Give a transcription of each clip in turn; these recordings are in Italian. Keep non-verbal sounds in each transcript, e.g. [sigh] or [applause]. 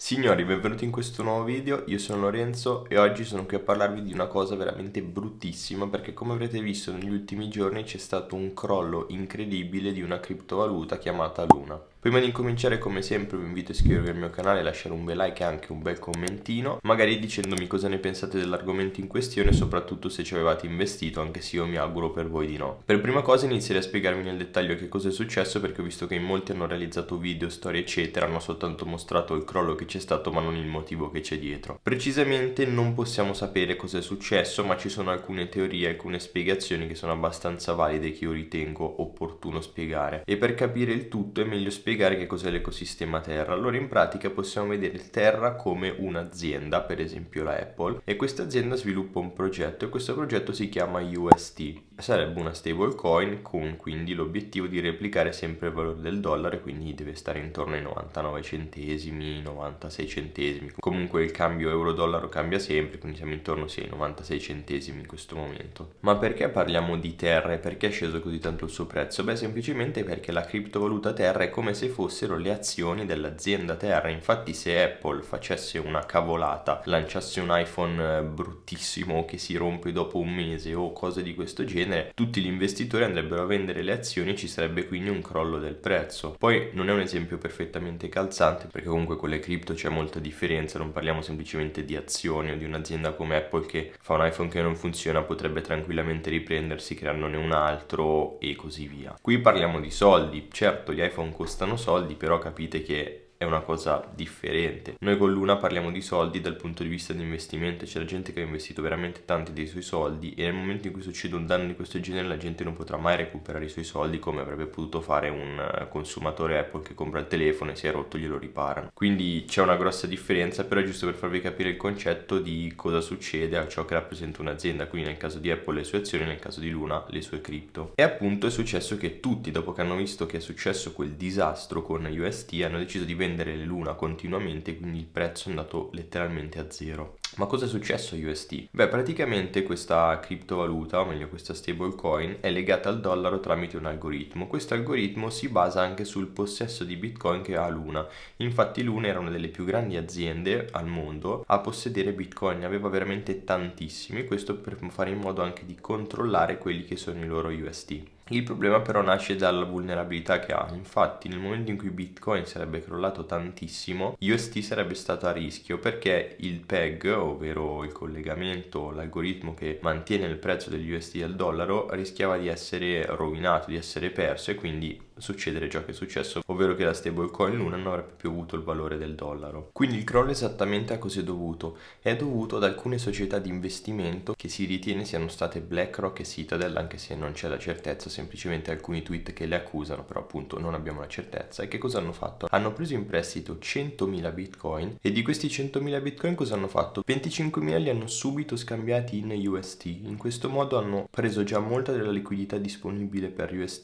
Signori, benvenuti in questo nuovo video, io sono Lorenzo e oggi sono qui a parlarvi di una cosa veramente bruttissima perché come avrete visto negli ultimi giorni c'è stato un crollo incredibile di una criptovaluta chiamata Luna. Prima di incominciare come sempre vi invito a iscrivervi al mio canale, lasciare un bel like e anche un bel commentino, magari dicendomi cosa ne pensate dell'argomento in questione soprattutto se ci avevate investito, anche se io mi auguro per voi di no. Per prima cosa inizierei a spiegarvi nel dettaglio che cosa è successo perché ho visto che in molti hanno realizzato video, storie eccetera, hanno soltanto mostrato il crollo che c'è stato ma non il motivo che c'è dietro. Precisamente non possiamo sapere cosa è successo ma ci sono alcune teorie, alcune spiegazioni che sono abbastanza valide che io ritengo opportuno spiegare e per capire il tutto è meglio spiegare spiegare che cos'è l'ecosistema Terra. Allora in pratica possiamo vedere Terra come un'azienda, per esempio la Apple, e questa azienda sviluppa un progetto e questo progetto si chiama UST, sarebbe una stable coin con quindi l'obiettivo di replicare sempre il valore del dollaro e quindi deve stare intorno ai 99 centesimi, 96 centesimi. Comunque il cambio euro-dollaro cambia sempre, quindi siamo intorno sì, ai 96 centesimi in questo momento. Ma perché parliamo di Terra e perché è sceso così tanto il suo prezzo? Beh, semplicemente perché la criptovaluta Terra è come se fossero le azioni dell'azienda Terra. Infatti se Apple facesse una cavolata, lanciasse un iPhone eh, bruttissimo che si rompe dopo un mese o cose di questo genere, genere, tutti gli investitori andrebbero a vendere le azioni e ci sarebbe quindi un crollo del prezzo. Poi non è un esempio perfettamente calzante perché comunque con le cripto c'è molta differenza, non parliamo semplicemente di azioni o di un'azienda come Apple che fa un iPhone che non funziona potrebbe tranquillamente riprendersi creandone un altro e così via. Qui parliamo di soldi, certo gli iPhone costano soldi, però capite che è una cosa differente. Noi con Luna parliamo di soldi dal punto di vista di investimento, c'è la gente che ha investito veramente tanti dei suoi soldi e nel momento in cui succede un danno di questo genere la gente non potrà mai recuperare i suoi soldi come avrebbe potuto fare un eh, consumatore Apple che compra il telefono e si è rotto glielo riparano. Quindi c'è una grossa differenza, però è giusto per farvi capire il concetto di cosa succede a ciò che rappresenta un'azienda, quindi nel caso di Apple le sue azioni, nel caso di Luna le sue cripto. E appunto è successo che tutti dopo che hanno visto che è successo quel disastro con UST hanno deciso di vendere vendere le Luna continuamente, quindi il prezzo è andato letteralmente a zero. Ma cosa è successo a UST? Beh, praticamente questa criptovaluta, o meglio questa stablecoin, è legata al dollaro tramite un algoritmo. Questo algoritmo si basa anche sul possesso di Bitcoin che ha Luna. Infatti Luna era una delle più grandi aziende al mondo a possedere Bitcoin, aveva veramente tantissimi, questo per fare in modo anche di controllare quelli che sono i loro UST. Il problema però nasce dalla vulnerabilità che ha, infatti nel momento in cui Bitcoin sarebbe crollato tantissimo, UST sarebbe stato a rischio perché il PEG, ovvero il collegamento, l'algoritmo che mantiene il prezzo degli UST al dollaro, rischiava di essere rovinato, di essere perso e quindi succedere ciò che è successo, ovvero che la stablecoin Luna non avrebbe più avuto il valore del dollaro. Quindi il crollo esattamente a cosa è dovuto? È dovuto ad alcune società di investimento che si ritiene siano state BlackRock e Citadel, anche se non c'è la certezza, semplicemente alcuni tweet che le accusano, però appunto non abbiamo la certezza. E che cosa hanno fatto? Hanno preso in prestito 100.000 bitcoin e di questi 100.000 bitcoin cosa hanno fatto? 25.000 li hanno subito scambiati in UST. In questo modo hanno preso già molta della liquidità disponibile per UST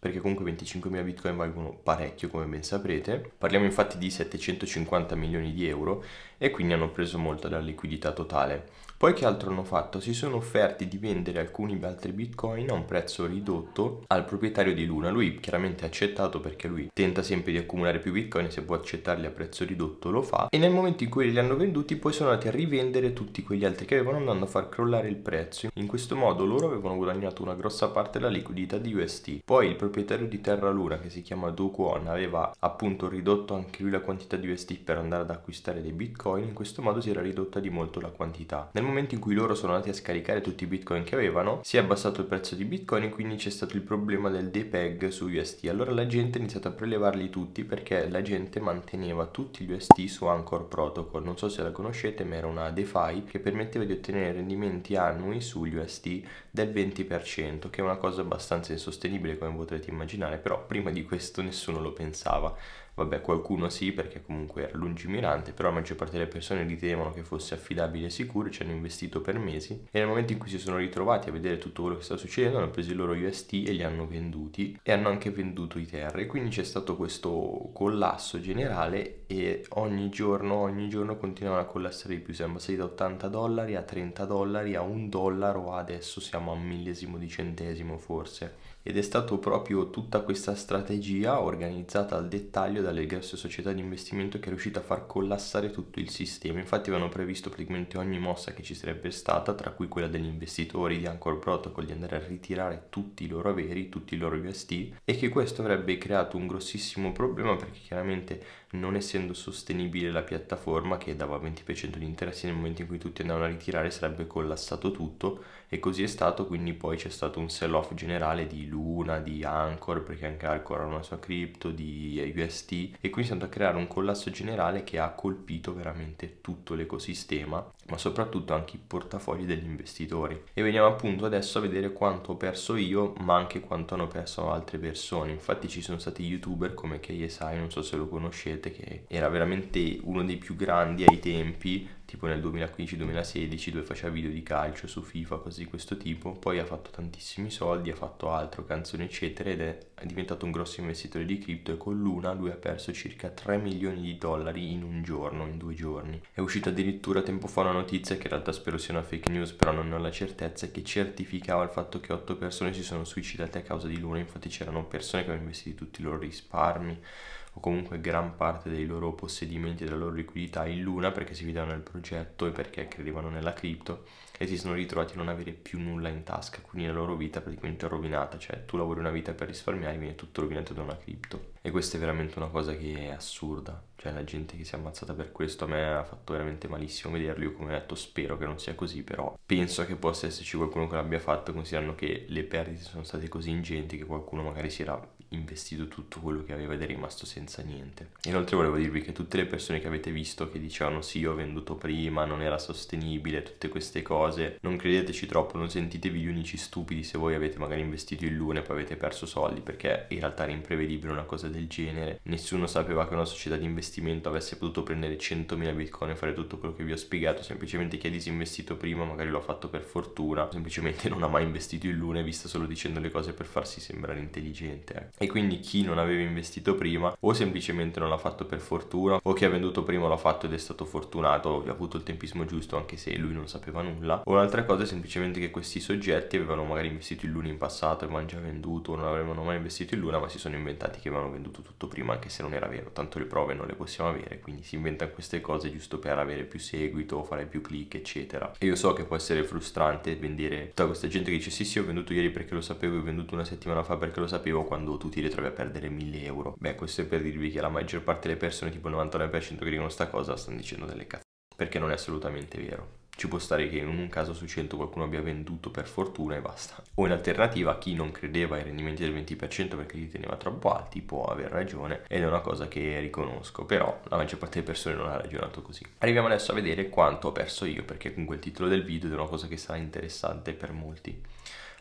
perché comunque 25.000 bitcoin valgono parecchio come ben saprete. Parliamo infatti di 750 milioni di euro e quindi hanno preso molta della liquidità totale. Poi che altro hanno fatto? Si sono offerti di vendere alcuni altri bitcoin a un prezzo ridotto al proprietario di Luna. Lui chiaramente ha accettato perché lui tenta sempre di accumulare più bitcoin e se può accettarli a prezzo ridotto lo fa. E nel momento in cui li hanno venduti poi sono andati a rivendere tutti quegli altri che avevano andando a far crollare il prezzo. In questo modo loro avevano guadagnato una grossa parte della liquidità di UST. Poi il proprietario di Terra Luna che si chiama Do aveva appunto ridotto anche lui la quantità di UST per andare ad acquistare dei bitcoin. In questo modo si era ridotta di molto la quantità. Nel momento in cui loro sono andati a scaricare tutti i bitcoin che avevano, si è abbassato il prezzo di bitcoin e quindi c'è stato il problema del depeg su UST. Allora la gente ha iniziato a prelevarli tutti perché la gente manteneva tutti gli UST su Anchor Protocol. Non so se la conoscete, ma era una DeFi che permetteva di ottenere rendimenti annui sugli UST del 20%, che è una cosa abbastanza insostenibile come potrete immaginare, però prima di questo nessuno lo pensava. Vabbè, qualcuno sì, perché comunque era lungimirante, però la maggior parte delle persone ritenevano che fosse affidabile e sicuro, ci hanno investito per mesi e nel momento in cui si sono ritrovati a vedere tutto quello che sta succedendo hanno preso i loro UST e li hanno venduti e hanno anche venduto i terre. Quindi c'è stato questo collasso generale e ogni giorno, ogni giorno continuavano a collassare di più. Siamo passati da 80 dollari a 30 dollari a 1 dollaro, adesso siamo a un millesimo di centesimo forse ed è stato proprio tutta questa strategia organizzata al dettaglio dalle grosse società di investimento che è riuscita a far collassare tutto il sistema. Infatti avevano previsto praticamente ogni mossa che ci sarebbe stata, tra cui quella degli investitori di Anchor Protocol di andare a ritirare tutti i loro averi, tutti i loro UST e che questo avrebbe creato un grossissimo problema perché chiaramente non essendo sostenibile la piattaforma che dava 20% di interessi nel momento in cui tutti andavano a ritirare sarebbe collassato tutto e così è stato, quindi poi c'è stato un sell off generale di Luna, di Anchor, perché anche Anchor ha una sua cripto, di UST e quindi è andato a creare un collasso generale che ha colpito veramente tutto l'ecosistema, ma soprattutto anche i portafogli degli investitori. E veniamo appunto adesso a vedere quanto ho perso io, ma anche quanto hanno perso altre persone. Infatti ci sono stati youtuber come KSI, non so se lo conoscete, Fiat che era veramente uno dei più grandi ai tempi, tipo nel 2015-2016 dove faceva video di calcio su FIFA, cose di questo tipo, poi ha fatto tantissimi soldi, ha fatto altro, canzoni eccetera ed è diventato un grosso investitore di cripto e con Luna lui ha perso circa 3 milioni di dollari in un giorno, in due giorni. È uscita addirittura tempo fa una notizia che in realtà spero sia una fake news però non ne ho la certezza che certificava il fatto che 8 persone si sono suicidate a causa di Luna, infatti c'erano persone che avevano investito tutti i loro risparmi o comunque gran parte dei loro possedimenti e della loro liquidità in Luna perché si fidavano nel progetto e perché credevano nella cripto e si sono ritrovati a non avere più nulla in tasca, quindi la loro vita praticamente è rovinata, cioè tu lavori una vita per risparmiare e viene tutto rovinato da una cripto. E questa è veramente una cosa che è assurda cioè la gente che si è ammazzata per questo a me ha fatto veramente malissimo vederlo, io come ho detto spero che non sia così, però penso che possa esserci qualcuno che l'abbia fatto considerando che le perdite sono state così ingenti che qualcuno magari si era investito tutto quello che aveva ed è rimasto senza niente. Inoltre volevo dirvi che tutte le persone che avete visto che dicevano sì ho venduto prima, non era sostenibile, tutte queste cose, non credeteci troppo, non sentitevi gli unici stupidi se voi avete magari investito in l'una e poi avete perso soldi perché in realtà era imprevedibile una cosa del genere, nessuno sapeva che una società di investimento investimento avesse potuto prendere 100.000 bitcoin e fare tutto quello che vi ho spiegato, semplicemente chi ha disinvestito prima magari lo ha fatto per fortuna, semplicemente non ha mai investito in luna e vi sta solo dicendo le cose per farsi sembrare intelligente. Ecco. E quindi chi non aveva investito prima o semplicemente non l'ha fatto per fortuna o chi ha venduto prima l'ha fatto ed è stato fortunato, ha avuto il tempismo giusto anche se lui non sapeva nulla. O un'altra cosa è semplicemente che questi soggetti avevano magari investito in luna in passato, e avevano già venduto, o non avevano mai investito in luna ma si sono inventati che avevano venduto tutto prima anche se non era vero, tanto le prove non le possiamo avere, quindi si inventano queste cose giusto per avere più seguito, fare più click, eccetera. E io so che può essere frustrante vendere tutta questa gente che dice sì sì ho venduto ieri perché lo sapevo, ho venduto una settimana fa perché lo sapevo, quando tu ti ritrovi a perdere 1000 euro. Beh, questo è per dirvi che la maggior parte delle persone, tipo il 99% che dicono sta cosa, stanno dicendo delle cazzate, perché non è assolutamente vero. Ci può stare che in un caso su 100 qualcuno abbia venduto per fortuna e basta. O in alternativa chi non credeva ai rendimenti del 20% perché li teneva troppo alti può aver ragione ed è una cosa che riconosco, però la maggior parte delle persone non ha ragionato così. Arriviamo adesso a vedere quanto ho perso io perché comunque il titolo del video è una cosa che sarà interessante per molti.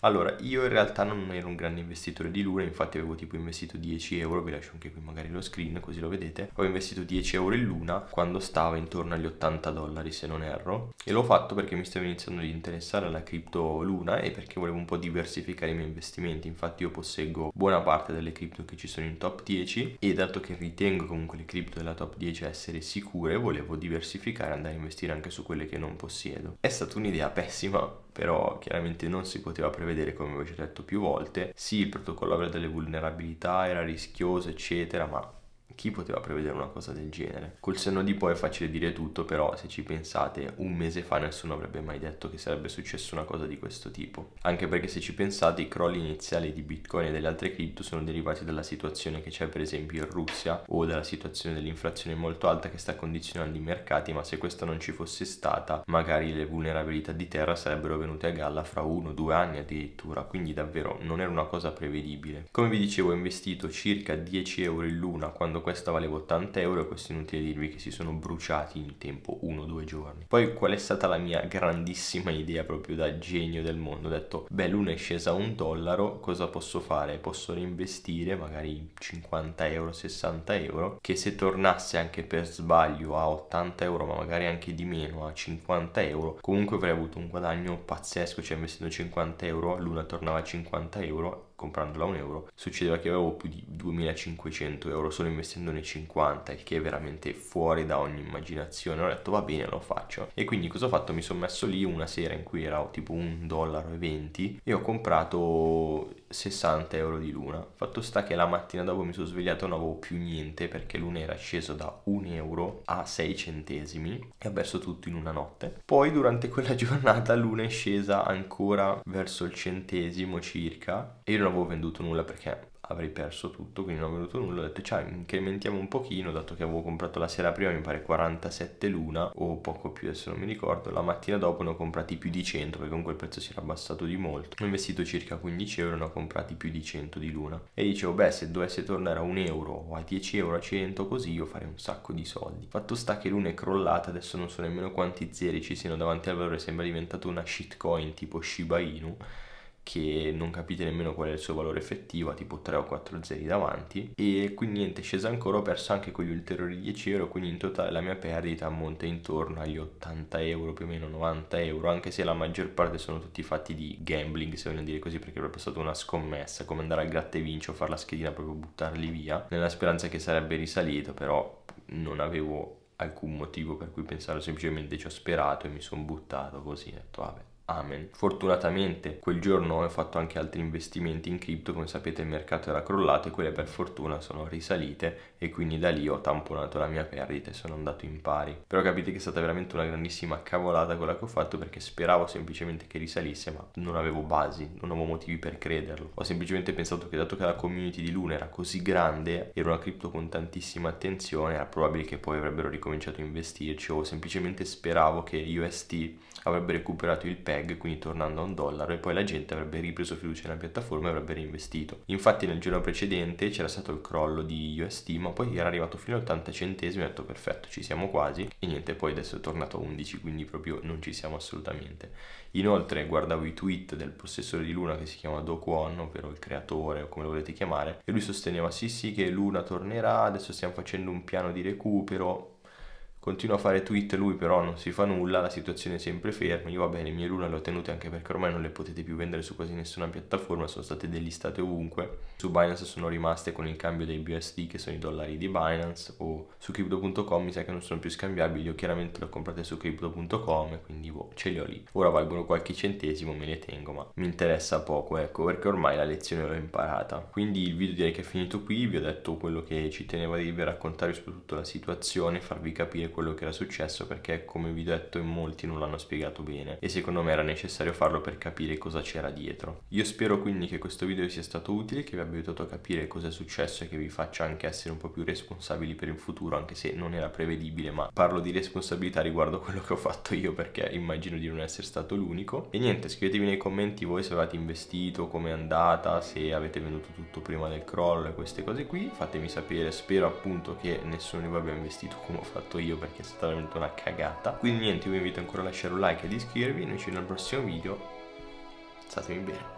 Allora, io in realtà non ero un grande investitore di Luna, infatti avevo tipo investito 10 euro, vi lascio anche qui magari lo screen così lo vedete. Ho investito 10 euro in Luna quando stava intorno agli 80 dollari se non erro e l'ho fatto perché mi stavo iniziando ad interessare alla cripto Luna e perché volevo un po' diversificare i miei investimenti. Infatti io posseggo buona parte delle cripto che ci sono in top 10 e dato che ritengo comunque le cripto della top 10 essere sicure, volevo diversificare e andare a investire anche su quelle che non possiedo. È stata un'idea pessima però chiaramente non si poteva prevedere come vi ho già detto più volte. Sì, il protocollo aveva delle vulnerabilità, era rischioso, eccetera, ma chi poteva prevedere una cosa del genere? Col senno di poi è facile dire tutto, però se ci pensate, un mese fa nessuno avrebbe mai detto che sarebbe successo una cosa di questo tipo. Anche perché se ci pensate, i crolli iniziali di Bitcoin e delle altre cripto sono derivati dalla situazione che c'è per esempio in Russia o dalla situazione dell'inflazione molto alta che sta condizionando i mercati, ma se questa non ci fosse stata, magari le vulnerabilità di terra sarebbero venute a galla fra uno o due anni addirittura, quindi davvero non era una cosa prevedibile. Come vi dicevo, ho investito circa 10 euro in l'una quando questa valeva 80 euro e questo è inutile dirvi che si sono bruciati in tempo 1-2 giorni. Poi qual è stata la mia grandissima idea proprio da genio del mondo? Ho detto, beh l'una è scesa a un dollaro, cosa posso fare? Posso reinvestire magari 50 euro, 60 euro, che se tornasse anche per sbaglio a 80 euro, ma magari anche di meno, a 50 euro, comunque avrei avuto un guadagno pazzesco, cioè investendo 50 euro, l'una tornava a 50 euro comprandola a un euro, succedeva che avevo più di 2500 euro solo investendone 50, il che è veramente fuori da ogni immaginazione. Ho detto va bene, lo faccio. E quindi cosa ho fatto? Mi sono messo lì una sera in cui era tipo 1 dollaro e 20 e ho comprato 60 euro di luna. Fatto sta che la mattina dopo mi sono svegliato e non avevo più niente perché luna era sceso da 1 euro a 6 centesimi e ho perso tutto in una notte. Poi durante quella [laughs] giornata luna è scesa ancora verso il centesimo circa e io non avevo venduto nulla perché avrei perso tutto, quindi non è venuto nulla. Ho detto, ciao, incrementiamo un pochino, dato che avevo comprato la sera prima, mi pare 47 l'una, o poco più, adesso non mi ricordo. La mattina dopo ne ho comprati più di 100, perché comunque il prezzo si era abbassato di molto. Ho investito circa 15 euro e ne ho comprati più di 100 di l'una. E dicevo, beh, se dovesse tornare a 1 euro o a 10 euro, a 100, così io farei un sacco di soldi. Fatto sta che l'una è crollata, adesso non so nemmeno quanti zeri ci siano davanti al valore, sembra diventato una shitcoin tipo Shiba Inu che non capite nemmeno qual è il suo valore effettivo, tipo 3 o 4 zeri davanti, e quindi niente, scesa ancora, ho perso anche quegli ulteriori 10 euro, quindi in totale la mia perdita ammonta intorno agli 80 euro, più o meno 90 euro, anche se la maggior parte sono tutti fatti di gambling, se vogliamo dire così, perché è proprio stata una scommessa, come andare a gratta e vinci o fare la schedina, proprio buttarli via, nella speranza che sarebbe risalito, però non avevo alcun motivo per cui pensare semplicemente ci ho sperato e mi sono buttato così, ho detto vabbè Amen. Fortunatamente quel giorno ho fatto anche altri investimenti in cripto, come sapete il mercato era crollato e quelle per fortuna sono risalite e quindi da lì ho tamponato la mia perdita e sono andato in pari. Però capite che è stata veramente una grandissima cavolata quella che ho fatto perché speravo semplicemente che risalisse ma non avevo basi, non avevo motivi per crederlo. Ho semplicemente pensato che dato che la community di Luna era così grande, era una cripto con tantissima attenzione, era probabile che poi avrebbero ricominciato a investirci o semplicemente speravo che UST avrebbe recuperato il PEG, quindi tornando a un dollaro, e poi la gente avrebbe ripreso fiducia nella piattaforma e avrebbe reinvestito. Infatti nel giorno precedente c'era stato il crollo di UST, ma poi era arrivato fino a 80 centesimi ho detto perfetto, ci siamo quasi, e niente, poi adesso è tornato a 11, quindi proprio non ci siamo assolutamente. Inoltre guardavo i tweet del possessore di Luna che si chiama Do Kwon, ovvero il creatore o come lo volete chiamare, e lui sosteneva sì sì che Luna tornerà, adesso stiamo facendo un piano di recupero, Continua a fare tweet, lui però non si fa nulla, la situazione è sempre ferma. Io va bene, le mie luna le ho tenute anche perché ormai non le potete più vendere su quasi nessuna piattaforma, sono state delistate ovunque. Su Binance sono rimaste con il cambio dei BSD che sono i dollari di Binance o su crypto.com mi sa che non sono più scambiabili, io chiaramente le ho comprate su crypto.com, quindi boh, ce le ho lì. Ora valgono qualche centesimo, me le tengo, ma mi interessa poco, ecco, perché ormai la lezione l'ho imparata. Quindi il video direi che è finito qui, vi ho detto quello che ci tenevo a dirvi, raccontarvi soprattutto la situazione, farvi capire quello che era successo perché come vi ho detto in molti non l'hanno spiegato bene e secondo me era necessario farlo per capire cosa c'era dietro. Io spero quindi che questo video sia stato utile, che vi abbia aiutato a capire cosa è successo e che vi faccia anche essere un po' più responsabili per il futuro anche se non era prevedibile ma parlo di responsabilità riguardo quello che ho fatto io perché immagino di non essere stato l'unico. E niente scrivetevi nei commenti voi se avete investito, come è andata, se avete venuto tutto prima del crollo e queste cose qui fatemi sapere, spero appunto che nessuno di voi abbia investito come ho fatto io perché perché è stata veramente una cagata. Quindi niente, vi invito ancora a lasciare un like e ad iscrivervi, noi ci vediamo al prossimo video, statemi bene.